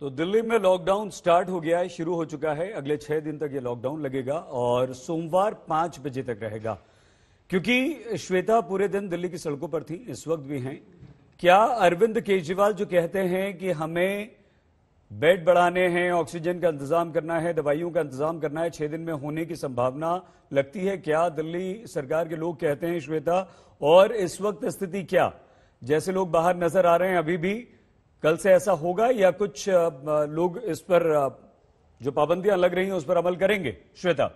तो दिल्ली में lockdown start हो गया है शुरू हो चुका है अगले छह दिन तक ये लॉकडाउन लगेगा और सोमवार पांच बजे तक रहेगा क्योंकि श्वेता पूरे दिन दिल्ली की सड़कों पर थी इस वक्त भी हैं क्या अरविंद केजरीवाल जो कहते हैं कि हमें बेड बढ़ाने हैं ऑक्सीजन का इंतजाम करना है दवाइयों का इंतजाम करना है छह दिन में होने की संभावना लगती है क्या दिल्ली सरकार के लोग कहते हैं श्वेता और इस वक्त स्थिति क्या जैसे लोग बाहर नजर आ रहे हैं अभी भी कल से ऐसा होगा या कुछ लोग इस पर जो पाबंदियां लग रही हैं उस पर अमल करेंगे श्वेता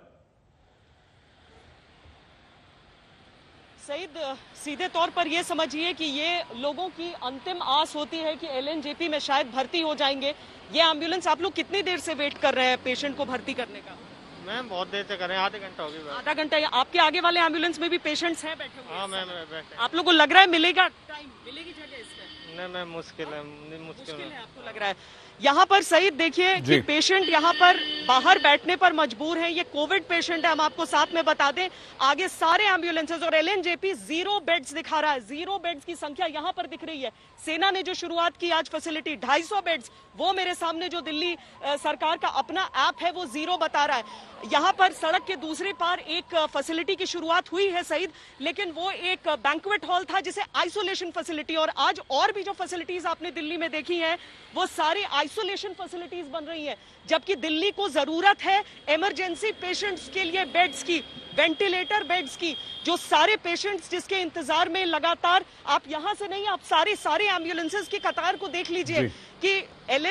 सईद सीधे तौर पर यह समझिए कि ये लोगों की अंतिम आस होती है कि एलएनजेपी में शायद भर्ती हो जाएंगे ये एम्बुलेंस आप लोग कितनी देर से वेट कर रहे हैं पेशेंट को भर्ती करने का मैम बहुत देर से कर रहे हैं आधे घंटा होगी आधा घंटा आपके आगे वाले एम्बुलेंस में भी पेशेंट्स हैं बैठे हुए हाँ, आप लोग को लग रहा है मिलेगा टाइम मिलेगी जगह इसमें नहीं मैं मुश्किल है मुश्किल है आपको लग रहा है यहाँ पर सईद देखिए कि पेशेंट यहाँ पर बाहर बैठने पर मजबूर हैं ये कोविड पेशेंट है हम आपको साथ में बता दें आगे सारे एम्बुलेंसेज और एलएनजेपी जीरो बेड्स दिखा रहा है जीरो बेड्स की संख्या यहाँ पर दिख रही है सेना ने जो शुरुआत की आज फैसिलिटी 250 बेड्स वो मेरे सामने जो दिल्ली सरकार का अपना ऐप है वो जीरो बता रहा है यहाँ पर सड़क के दूसरे पार एक फैसिलिटी की शुरुआत हुई है सईद लेकिन वो एक बैंकवेट हॉल था जिसे आइसोलेशन फैसिलिटी और आज और भी जो फैसिलिटीज आपने दिल्ली में देखी है वो सारी आइसोलेशन फैसिलिटीज बन रही हैं जबकि दिल्ली को ज़रूरत है इमरजेंसी पेशेंट्स के लिए बेड्स की वेंटिलेटर बेड्स की जो सारे पेशेंट्स जिसके इंतजार में लगातार आप यहां से नहीं आप सारे सारे एम्बुलेंसेज की कतार को देख लीजिए कि एल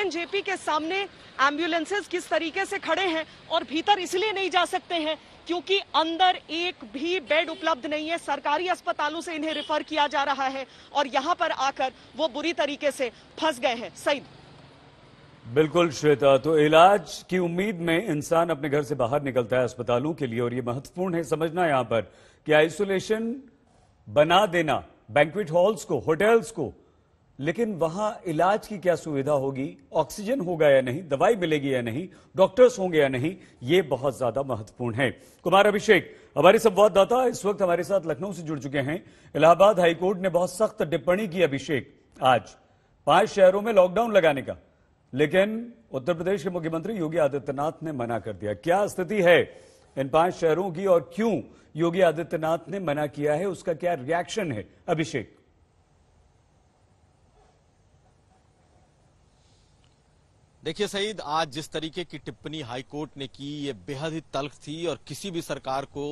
के सामने एम्बुलेंसेज किस तरीके से खड़े हैं और भीतर इसलिए नहीं जा सकते हैं क्योंकि अंदर एक भी बेड उपलब्ध नहीं है सरकारी अस्पतालों से इन्हें रिफर किया जा रहा है और यहां पर आकर वो बुरी तरीके से फंस गए हैं सही बिल्कुल श्वेता तो इलाज की उम्मीद में इंसान अपने घर से बाहर निकलता है अस्पतालों के लिए और ये महत्वपूर्ण है समझना यहां पर कि आइसोलेशन बना देना बैंकवेट हॉल्स को होटल्स को लेकिन वहां इलाज की क्या सुविधा होगी ऑक्सीजन होगा या नहीं दवाई मिलेगी या नहीं डॉक्टर्स होंगे या नहीं ये बहुत ज्यादा महत्वपूर्ण है कुमार अभिषेक हमारे संवाददाता इस वक्त हमारे साथ लखनऊ से जुड़ चुके हैं इलाहाबाद हाईकोर्ट ने बहुत सख्त टिप्पणी की अभिषेक आज पांच शहरों में लॉकडाउन लगाने का लेकिन उत्तर प्रदेश के मुख्यमंत्री योगी आदित्यनाथ ने मना कर दिया क्या स्थिति है इन पांच शहरों की और क्यों योगी आदित्यनाथ ने मना किया है उसका क्या रिएक्शन है अभिषेक देखिए सईद आज जिस तरीके की टिप्पणी हाईकोर्ट ने की ये बेहद ही तल्ख थी और किसी भी सरकार को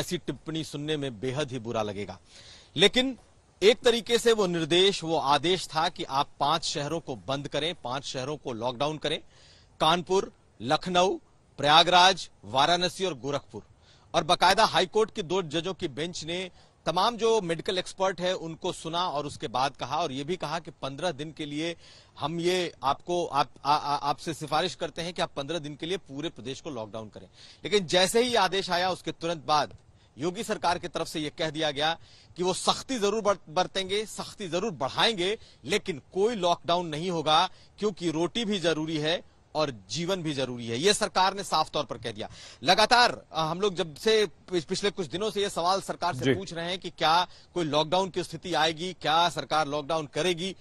ऐसी टिप्पणी सुनने में बेहद ही बुरा लगेगा लेकिन एक तरीके से वो निर्देश वो आदेश था कि आप पांच शहरों को बंद करें पांच शहरों को लॉकडाउन करें कानपुर लखनऊ प्रयागराज वाराणसी और गोरखपुर और बकायदा हाईकोर्ट के दो जजों की बेंच ने तमाम जो मेडिकल एक्सपर्ट है उनको सुना और उसके बाद कहा और ये भी कहा कि पंद्रह दिन के लिए हम ये आपको आप आपसे सिफारिश करते हैं कि आप पंद्रह दिन के लिए पूरे प्रदेश को लॉकडाउन करें लेकिन जैसे ही आदेश आया उसके तुरंत बाद योगी सरकार की तरफ से यह कह दिया गया कि वो सख्ती जरूर बरतेंगे सख्ती जरूर बढ़ाएंगे लेकिन कोई लॉकडाउन नहीं होगा क्योंकि रोटी भी जरूरी है और जीवन भी जरूरी है यह सरकार ने साफ तौर पर कह दिया लगातार हम लोग जब से पिछले कुछ दिनों से यह सवाल सरकार से पूछ रहे हैं कि क्या कोई लॉकडाउन की स्थिति आएगी क्या सरकार लॉकडाउन करेगी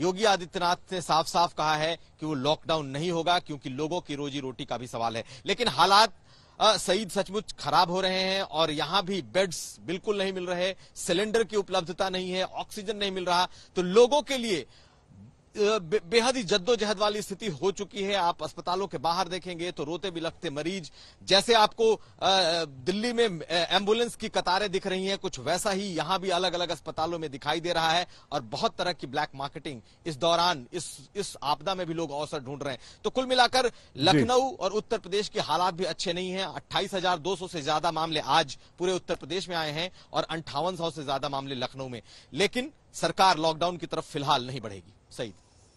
योगी आदित्यनाथ ने साफ साफ कहा है कि वो लॉकडाउन नहीं होगा क्योंकि लोगों की रोजी रोटी का भी सवाल है लेकिन हालात सईद सचमुच खराब हो रहे हैं और यहाँ भी बेड्स बिल्कुल नहीं मिल रहे सिलेंडर की उपलब्धता नहीं है ऑक्सीजन नहीं मिल रहा तो लोगों के लिए बेहद ही जद्दोजहद वाली स्थिति हो चुकी है आप अस्पतालों के बाहर देखेंगे तो रोते बिलखते मरीज जैसे आपको दिल्ली में एम्बुलेंस की कतारें दिख रही हैं कुछ वैसा ही यहां भी अलग अलग अस्पतालों में दिखाई दे रहा है और बहुत तरह की ब्लैक मार्केटिंग इस दौरान इस इस आपदा में भी लोग अवसर ढूंढ रहे हैं तो कुल मिलाकर लखनऊ और उत्तर प्रदेश के हालात भी अच्छे नहीं है अट्ठाईस से ज्यादा मामले आज पूरे उत्तर प्रदेश में आए हैं और अंठावन से ज्यादा मामले लखनऊ में लेकिन सरकार लॉकडाउन की तरफ फिलहाल नहीं बढ़ेगी saída.